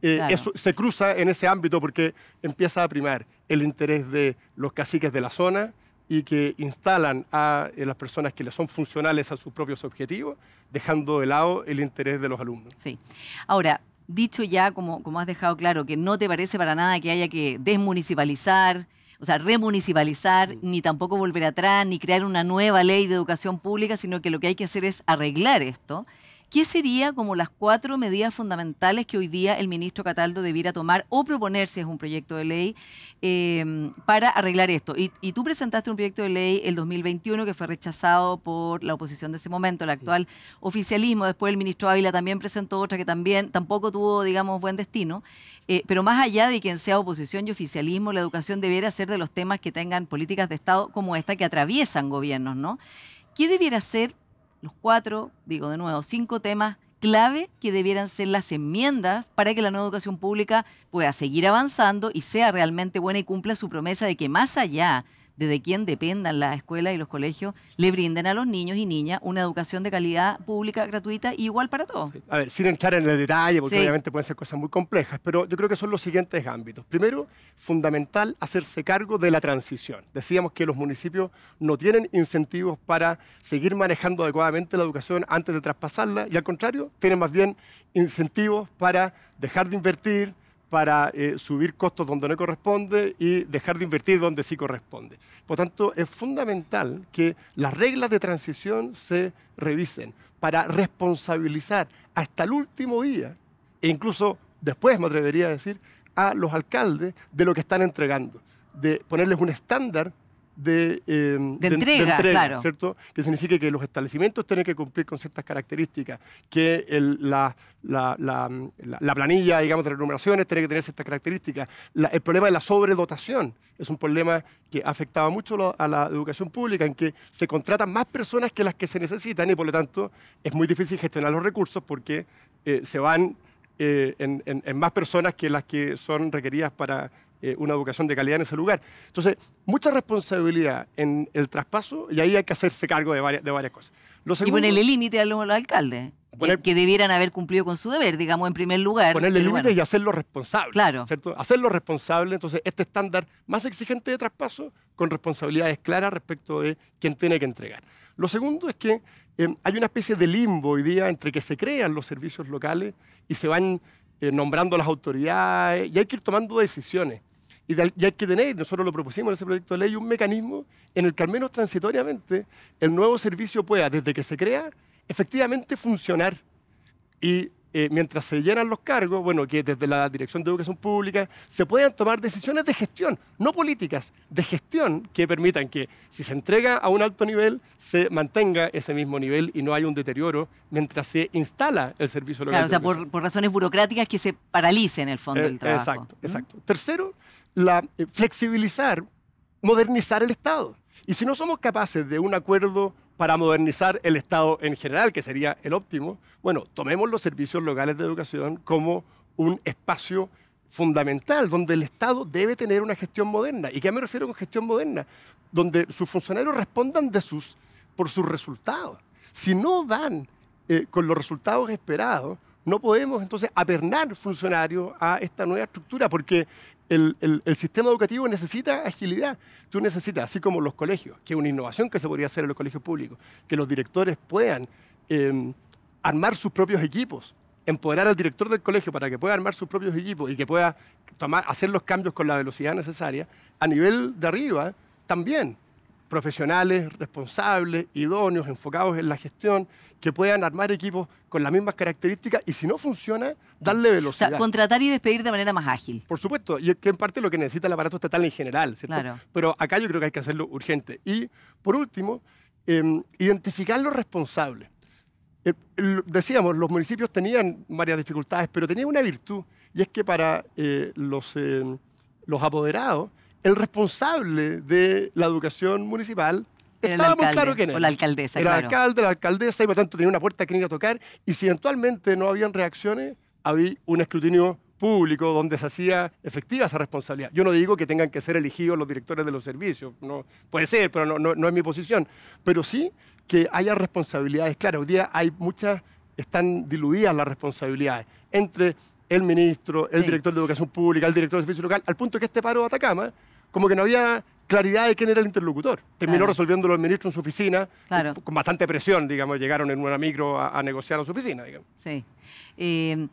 eh, se cruza en ese ámbito porque empieza a primar el interés de los caciques de la zona y que instalan a eh, las personas que les son funcionales a sus propios objetivos, dejando de lado el interés de los alumnos. Sí. Ahora, dicho ya, como, has dejado claro, que no te parece para nada que haya que desmunicipalizar, o sea, remunicipalizar, mm. ni tampoco volver atrás, ni crear una nueva ley de educación pública, sino que lo que hay que hacer es arreglar esto. ¿Qué sería como las cuatro medidas fundamentales que hoy día el ministro Cataldo debiera tomar o proponer, si es un proyecto de ley, em, para arreglar esto? Y, tú presentaste un proyecto de ley el 2021 que fue rechazado por la oposición de ese momento, el actual oficialismo. Después el ministro Ávila también presentó otra que también tampoco tuvo, digamos, buen destino. Eh, pero más allá de quien sea oposición y oficialismo, la educación debiera ser de los temas que tengan políticas de Estado como esta que atraviesan gobiernos, ¿no? ¿Qué debiera ser los cuatro, digo de nuevo, cinco temas clave que debieran ser las enmiendas para que la nueva educación pública pueda seguir avanzando y sea realmente buena y cumpla su promesa de que más allá de, quién dependan las escuelas y los colegios, le brinden a los niños y niñas una educación de calidad pública, gratuita igual para todos. A ver, sin entrar en el detalle, porque obviamente pueden ser cosas muy complejas, pero yo creo que son los siguientes ámbitos. Primero, fundamental hacerse cargo de la transición. Decíamos que los municipios no tienen incentivos para seguir manejando adecuadamente la educación antes de traspasarla y al contrario, tienen más bien incentivos para dejar de invertir, para eh, subir costos donde no corresponde y dejar de invertir donde sí corresponde. Por tanto, es fundamental que las reglas de transición se revisen para responsabilizar hasta el último día, e incluso después me atrevería a decir, a los alcaldes de lo que están entregando, de ponerles un estándar de, eh, entrega, claro. ¿cierto? Que significa que los establecimientos tienen que cumplir con ciertas características, que la, planilla, digamos, de las numeraciones tiene que tener ciertas características. el problema de la sobredotación es un problema que afectaba mucho a la educación pública, en que se contratan más personas que las que se necesitan y por lo tanto es muy difícil gestionar los recursos porque eh, se van eh, en más personas que las que son requeridas para eh, una educación de calidad en ese lugar. Entonces, mucha responsabilidad en el traspaso y ahí hay que hacerse cargo de varias, de varias cosas. y ponerle límite a los alcaldes. que debieran haber cumplido con su deber, digamos, en primer lugar. Ponerle límites y hacerlo responsable. Claro. Hacerlo responsable, entonces, este estándar más exigente de traspaso con responsabilidades claras respecto de quién tiene que entregar. Lo segundo es que eh, hay una especie de limbo hoy día entre que se crean los servicios locales y se van eh, nombrando las autoridades y hay que ir tomando decisiones. Y, hay que tener, nosotros lo propusimos en ese proyecto de ley, un mecanismo en el que al menos transitoriamente el nuevo servicio pueda, desde que se crea, efectivamente funcionar. Y eh, mientras se llenan los cargos, bueno, que desde la Dirección de Educación Pública se puedan tomar decisiones de gestión, no políticas, de gestión que permitan que si se entrega a un alto nivel, se mantenga ese mismo nivel y no haya un deterioro mientras se instala el servicio local. Claro, o sea, por, razones burocráticas que se paralice en el fondo del eh, el trabajo. Exacto, exacto. ¿Mm? Tercero, eh, flexibilizar, modernizar el Estado. Y si no somos capaces de un acuerdo para modernizar el Estado en general, que sería el óptimo, bueno, tomemos los servicios locales de educación como un espacio fundamental, donde el Estado debe tener una gestión moderna. ¿Y qué me refiero con gestión moderna? Donde sus funcionarios respondan por sus resultados. Si no dan eh, con los resultados esperados, no podemos entonces apernar funcionarios a esta nueva estructura, porque el, sistema educativo necesita agilidad. Tú necesitas, así como los colegios, que es una innovación que se podría hacer en los colegios públicos, que los directores puedan em, armar sus propios equipos, empoderar al director del colegio para que pueda armar sus propios equipos y que pueda hacer los cambios con la velocidad necesaria, a nivel de arriba también profesionales responsables, idóneos, enfocados en la gestión, que puedan armar equipos con las mismas características y si no funciona, darle velocidad. O sea, contratar y despedir de manera más ágil. Por supuesto, y que en parte lo que necesita el aparato estatal en general, ¿cierto? Claro. Pero acá yo creo que hay que hacerlo urgente. Y por último, em, identificar los responsables. Em, decíamos, los municipios tenían varias dificultades, pero tenían una virtud, y es que para eh, los, em, los apoderados, el responsable de la educación municipal estaba muy claro que era. O la alcaldesa, Era alcalde, la alcaldesa, y por tanto tenía una puerta que iba a tocar. Y si eventualmente no habían reacciones, había un escrutinio público donde se hacía efectiva esa responsabilidad. Yo no digo que tengan que ser elegidos los directores de los servicios, no, puede ser, pero no, es mi posición. Pero sí que haya responsabilidades claro, Hoy día hay muchas, están diluidas las responsabilidades entre el ministro, el director de educación pública, el director de servicio local, al punto que este paro de Atacama como que no había claridad de quién era el interlocutor. Terminó resolviéndolo el ministro en su oficina, con bastante presión, digamos, llegaron en una micro a, negociar a su oficina, digamos. Sí. Eh,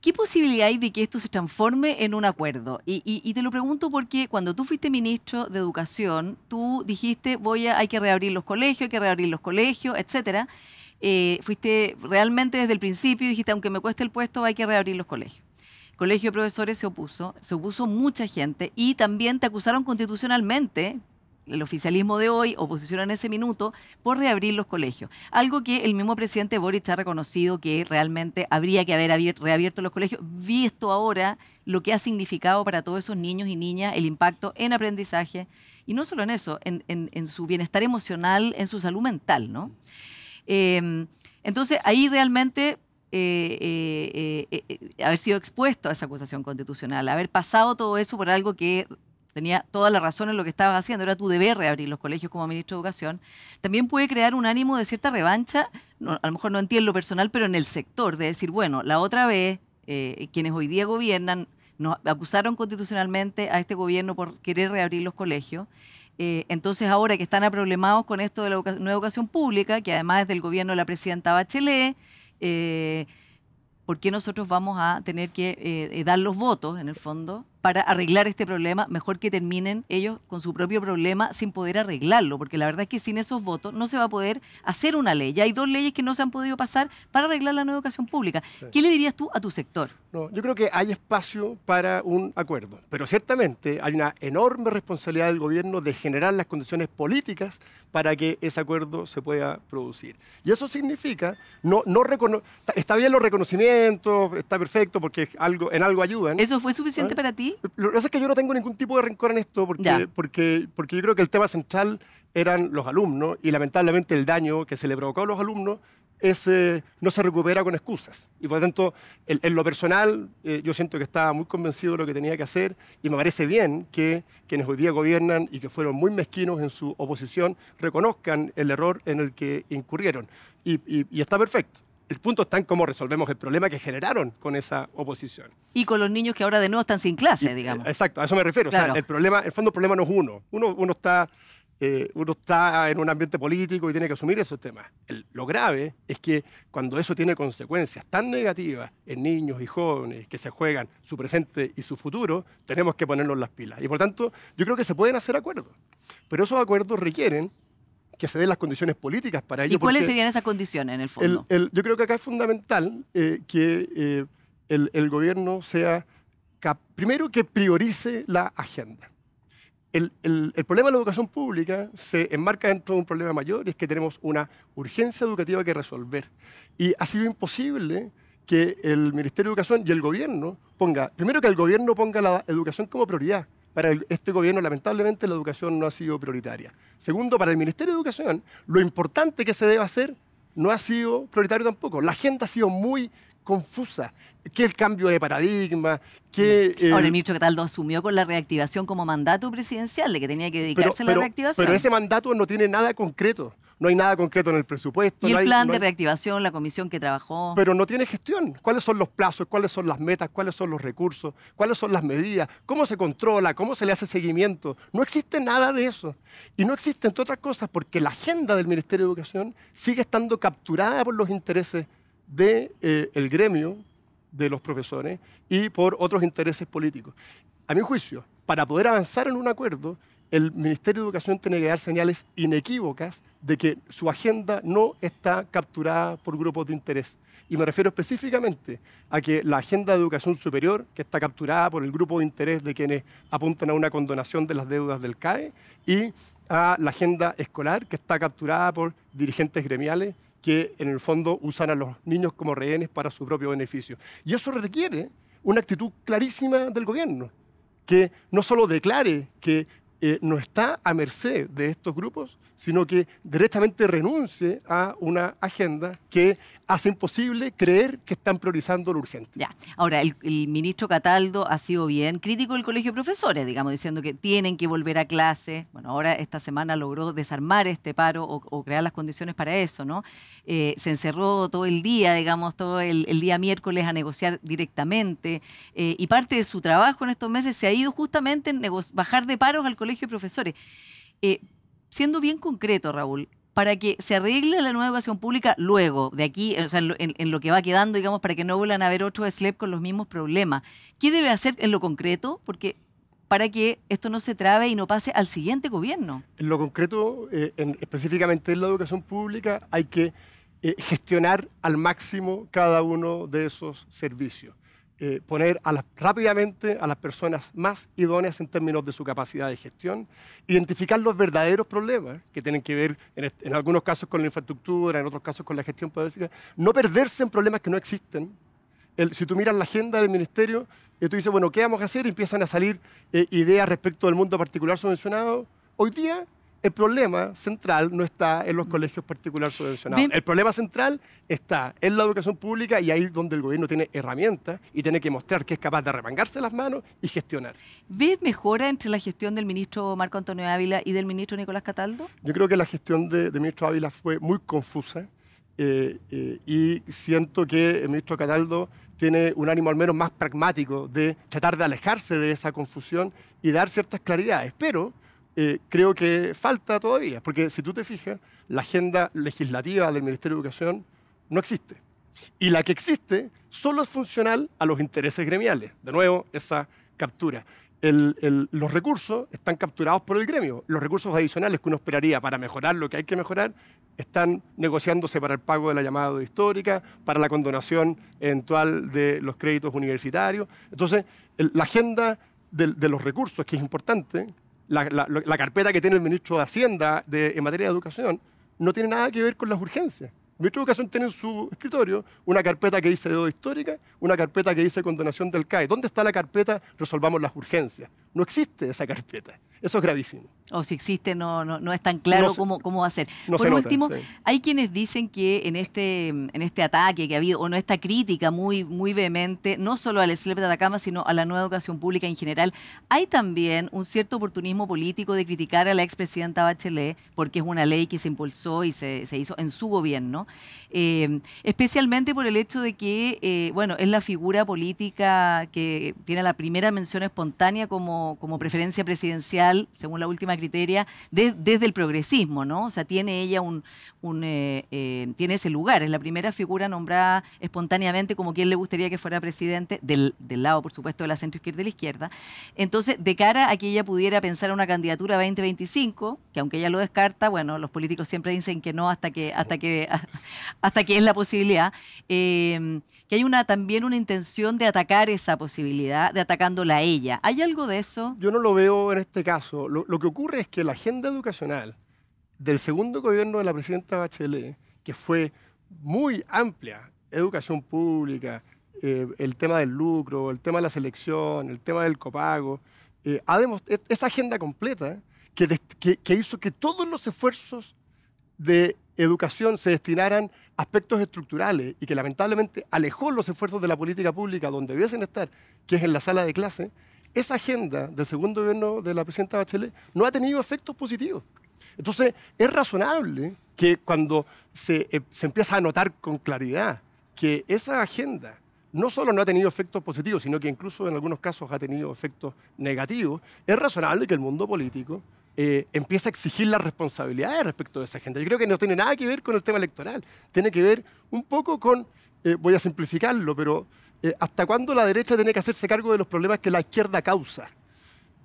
¿Qué posibilidad hay de que esto se transforme en un acuerdo? Y, te lo pregunto porque cuando tú fuiste ministro de Educación, tú dijiste, voy a, hay que reabrir los colegios, hay que reabrir los colegios, etcétera. Eh, fuiste realmente desde el principio, dijiste, aunque me cueste el puesto, hay que reabrir los colegios. Colegio de Profesores se opuso, se opuso mucha gente y también te acusaron constitucionalmente el oficialismo de hoy, oposición en ese minuto, por reabrir los colegios. Algo que el mismo presidente Boric ha reconocido que realmente habría que haber reabierto los colegios, visto ahora lo que ha significado para todos esos niños y niñas el impacto en aprendizaje, y no solo en eso, en, su bienestar emocional, en su salud mental, ¿no? Em, entonces, ahí realmente eh, eh, eh, haber sido expuesto a esa acusación constitucional, haber pasado todo eso por algo que tenía toda la razón en lo que estabas haciendo, era tu deber reabrir los colegios como ministro de Educación, también puede crear un ánimo de cierta revancha, a lo mejor no entiendo lo personal, pero en el sector, de decir, bueno, la otra vez, quienes hoy día gobiernan, nos acusaron constitucionalmente a este gobierno por querer reabrir los colegios. entonces, ahora que están aproblemados con esto de la nueva educación pública, que además es del gobierno de la presidenta Bachelet, eh, ¿por qué nosotros vamos a tener que eh, eh, dar los votos, en el fondo, para arreglar este problema, mejor que terminen ellos con su propio problema sin poder arreglarlo, porque la verdad es que sin esos votos no se va a poder hacer una ley. Ya hay dos leyes que no se han podido pasar para arreglar la nueva educación pública. ¿Qué le dirías tú a tu sector? No, yo creo que hay espacio para un acuerdo, pero ciertamente hay una enorme responsabilidad del gobierno de generar las condiciones políticas para que ese acuerdo se pueda producir. Y eso significa, no, no recono está bien los reconocimientos, está perfecto porque algo, en algo ayudan. ¿Eso fue suficiente ¿Ah? para ti? Lo que pasa es que yo no tengo ningún tipo de rencor en esto, porque, porque, porque yo creo que el tema central eran los alumnos y lamentablemente el daño que se le provocó a los alumnos no se recupera con excusas. Y por lo tanto, en, lo personal, eh, yo siento que estaba muy convencido de lo que tenía que hacer y me parece bien que quienes hoy día gobiernan y que fueron muy mezquinos en su oposición reconozcan el error en el que incurrieron. y está perfecto. El punto está en cómo resolvemos el problema que generaron con esa oposición. Y con los niños que ahora de nuevo están sin clase, eh, digamos. Exacto, a eso me refiero. el problema, el fondo el problema no es uno. Uno, está eh, uno está en un ambiente político y tiene que asumir esos temas. lo grave es que cuando eso tiene consecuencias tan negativas en niños y jóvenes que se juegan su presente y su futuro, tenemos que ponernos las pilas. Y por tanto, yo creo que se pueden hacer acuerdos. Pero esos acuerdos requieren que se den las condiciones políticas para ello. ¿Y cuáles serían esas condiciones en el fondo? yo creo que acá es fundamental eh, que eh, el, gobierno sea, primero que priorice la agenda. El, problema de la educación pública se enmarca dentro de un problema mayor y es que tenemos una urgencia educativa que resolver. Y ha sido imposible que el Ministerio de Educación y el gobierno ponga, primero que el gobierno ponga la educación como prioridad para este gobierno lamentablemente la educación no ha sido prioritaria. Segundo, para el Ministerio de Educación, lo importante que se debe hacer no ha sido prioritario tampoco. La agenda ha sido muy confusa. ¿Qué el cambio de paradigma? que eh, el ministro Cataldo asumió con la reactivación como mandato presidencial, de que tenía que dedicarse a la reactivación. Pero ese mandato no tiene nada concreto no hay nada concreto en el presupuesto. Y el plan de reactivación, la comisión que trabajó. Pero no tiene gestión. ¿Cuáles son los plazos? ¿Cuáles son las metas? ¿Cuáles son los recursos? ¿Cuáles son las medidas? ¿Cómo se controla? ¿Cómo se le hace seguimiento? No existe nada de eso. Y no existe, entre otras cosas, porque la agenda del Ministerio de Educación sigue estando capturada por los intereses del de, eh, el gremio de los profesores y por otros intereses políticos. A mi juicio, para poder avanzar en un acuerdo, el Ministerio de Educación tiene que dar señales inequívocas de que su agenda no está capturada por grupos de interés. Y me refiero específicamente a que la agenda de educación superior, que está capturada por el grupo de interés de quienes apuntan a una condonación de las deudas del CAE, y a la agenda escolar, que está capturada por dirigentes gremiales que en el fondo usan a los niños como rehenes para su propio beneficio. Y eso requiere una actitud clarísima del gobierno que no solo declare que eh, no está a merced de estos grupos, sino que directamente renuncie a una agenda que hace imposible creer que están priorizando lo urgente. Ya. Ahora, el, ministro Cataldo ha sido bien crítico del colegio de profesores, digamos, diciendo que tienen que volver a clase. Bueno, ahora esta semana logró desarmar este paro o, crear las condiciones para eso, ¿no? Eh, se encerró todo el día, digamos, todo el, día miércoles a negociar directamente eh, y parte de su trabajo en estos meses se ha ido justamente en bajar de paros al colegio Colegio Profesores. Eh, siendo bien concreto, Raúl, para que se arregle la nueva educación pública luego, de aquí, eh, en, lo que va quedando, digamos, para que no vuelvan a haber otro SLEP con los mismos problemas. ¿Qué debe hacer en lo concreto? Porque para que esto no se trabe y no pase al siguiente gobierno. En lo concreto, eh, específicamente en la educación pública, hay que gestionar al máximo cada uno de esos servicios. Eh, poner a rápidamente a las personas más idóneas en términos de su capacidad de gestión, identificar los verdaderos problemas que tienen que ver en, algunos casos con la infraestructura, en otros casos con la gestión política, no perderse en problemas que no existen. si tú miras la agenda del ministerio, y eh, tú dices, bueno, ¿qué vamos a hacer? Y empiezan a salir eh, ideas respecto del mundo particular subvencionado. Hoy día el problema central no está en los mm. colegios particulares subvencionados. El problema central está en la educación pública y ahí donde el gobierno tiene herramientas y tiene que mostrar que es capaz de arremangarse las manos y gestionar. ¿Ves mejora entre la gestión del ministro Marco Antonio Ávila y del ministro Nicolás Cataldo? Yo creo que la gestión del de ministro Ávila fue muy confusa eh, eh, y siento que el ministro Cataldo tiene un ánimo al menos más pragmático de tratar de alejarse de esa confusión y dar ciertas claridades. Pero eh, creo que falta todavía, porque si tú te fijas, la agenda legislativa del Ministerio de Educación no existe. Y la que existe solo es funcional a los intereses gremiales. De nuevo, esa captura. los recursos están capturados por el gremio. Los recursos adicionales que uno esperaría para mejorar lo que hay que mejorar están negociándose para el pago de la llamada histórica, para la condonación eventual de los créditos universitarios. Entonces, la agenda de los recursos, que es importante, la, carpeta que tiene el ministro de Hacienda en materia de educación no tiene nada que ver con las urgencias. El ministro de Educación tiene en su escritorio una carpeta que dice deuda histórica, una carpeta que dice condonación del CAE. ¿Dónde está la carpeta resolvamos las urgencias? no existe esa carpeta. Eso es gravísimo. O si existe, no, no, no es tan claro cómo, cómo va a ser. Por último, hay quienes dicen que en este, en este ataque que ha habido, o no esta crítica muy, muy vehemente, no solo al SLEP de Atacama, sino a la nueva educación pública en general, hay también un cierto oportunismo político de criticar a la expresidenta Bachelet, porque es una ley que se impulsó y se, hizo en su gobierno, eh, especialmente por el hecho de que, eh, bueno, es la figura política que tiene la primera mención espontánea como como, preferencia presidencial, según la última criteria, desde el progresismo, ¿no? O sea, tiene ella un, un, eh, eh, tiene ese lugar. Es la primera figura nombrada espontáneamente como quien le gustaría que fuera presidente, del, lado, por supuesto, de la izquierda y de la izquierda. Entonces, de cara a que ella pudiera pensar una candidatura 2025, que aunque ella lo descarta, bueno, los políticos siempre dicen que no hasta que, hasta que, (laughs) hasta que es la posibilidad, eh, que hay también una intención de atacar esa posibilidad, de atacándola a ella. ¿Hay algo de eso? Yo no lo veo en este caso. lo que ocurre es que la agenda educacional, del segundo gobierno de la presidenta Bachelet, que fue muy amplia, educación pública, eh, el tema del lucro, el tema de la selección, el tema del copago, eh, esa agenda completa que, que, hizo que todos los esfuerzos de educación se destinaran a aspectos estructurales y que lamentablemente alejó los esfuerzos de la política pública donde debiesen estar, que es en la sala de clase, esa agenda del segundo gobierno de la presidenta Bachelet no ha tenido efectos positivos. Entonces, es razonable que cuando eh, se, empieza a notar con claridad que esa agenda no solo no ha tenido efectos positivos, sino que incluso en algunos casos ha tenido efectos negativos, es razonable que el mundo político eh, empiece a exigir las responsabilidades respecto de esa agenda. Yo creo que no tiene nada que ver con el tema electoral, tiene que ver un poco con, eh, voy a simplificarlo, pero hasta cuándo la derecha tiene que hacerse cargo de los problemas que la izquierda causa.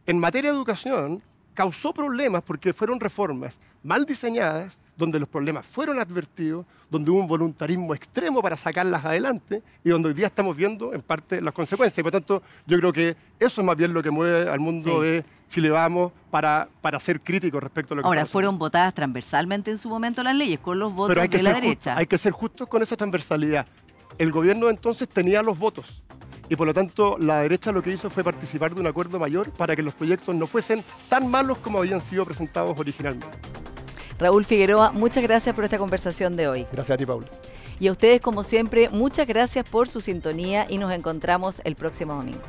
En materia de educación, causó problemas porque fueron reformas mal diseñadas, donde los problemas fueron advertidos, donde hubo un voluntarismo extremo para sacarlas adelante y donde hoy día estamos viendo en parte las consecuencias. Y por tanto, yo creo que eso es más bien lo que mueve al mundo de Chile Vamos para, para ser críticos respecto a lo que Ahora, fueron votadas transversalmente en su momento las leyes, con los votos de la derecha. hay que ser justos con esa transversalidad. El gobierno entonces tenía los votos y por lo tanto la derecha lo que hizo fue participar de un acuerdo mayor para que los proyectos no fuesen tan malos como habían sido presentados originalmente. Raúl Figueroa, muchas gracias por esta conversación de hoy. Gracias a ti, Paula. Y a ustedes, como siempre, muchas gracias por su sintonía y nos encontramos el próximo domingo.